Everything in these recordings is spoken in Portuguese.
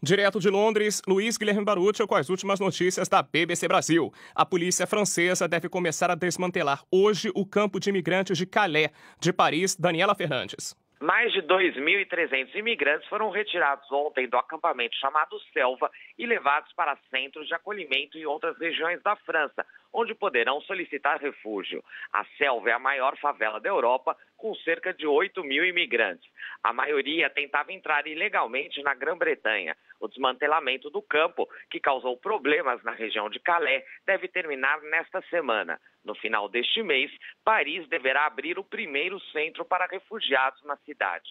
Direto de Londres, Luiz Guilherme Barucho com as últimas notícias da BBC Brasil. A polícia francesa deve começar a desmantelar hoje o campo de imigrantes de Calais, de Paris, Daniela Fernandes. Mais de 2.300 imigrantes foram retirados ontem do acampamento chamado Selva e levados para centros de acolhimento em outras regiões da França onde poderão solicitar refúgio. A selva é a maior favela da Europa, com cerca de 8 mil imigrantes. A maioria tentava entrar ilegalmente na Grã-Bretanha. O desmantelamento do campo, que causou problemas na região de Calais, deve terminar nesta semana. No final deste mês, Paris deverá abrir o primeiro centro para refugiados na cidade.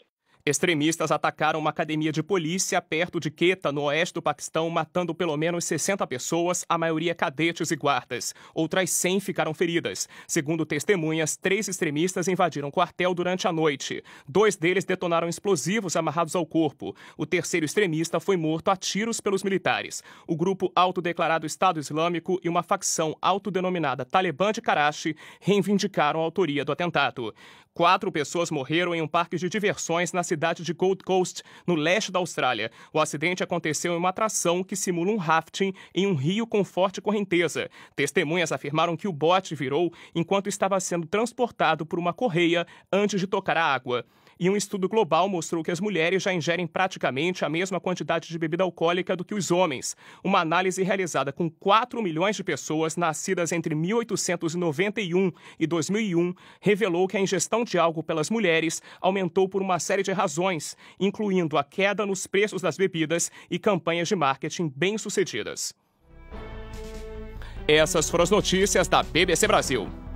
Extremistas atacaram uma academia de polícia perto de Quetta, no oeste do Paquistão, matando pelo menos 60 pessoas, a maioria cadetes e guardas. Outras 100 ficaram feridas. Segundo testemunhas, três extremistas invadiram o quartel durante a noite. Dois deles detonaram explosivos amarrados ao corpo. O terceiro extremista foi morto a tiros pelos militares. O grupo autodeclarado Estado Islâmico e uma facção autodenominada Talibã de Karachi reivindicaram a autoria do atentado. Quatro pessoas morreram em um parque de diversões na cidade cidade de Gold Coast, no leste da Austrália. O acidente aconteceu em uma atração que simula um rafting em um rio com forte correnteza. Testemunhas afirmaram que o bote virou enquanto estava sendo transportado por uma correia antes de tocar a água. E um estudo global mostrou que as mulheres já ingerem praticamente a mesma quantidade de bebida alcoólica do que os homens. Uma análise realizada com 4 milhões de pessoas nascidas entre 1891 e 2001 revelou que a ingestão de álcool pelas mulheres aumentou por uma série de razões, incluindo a queda nos preços das bebidas e campanhas de marketing bem-sucedidas. Essas foram as notícias da BBC Brasil.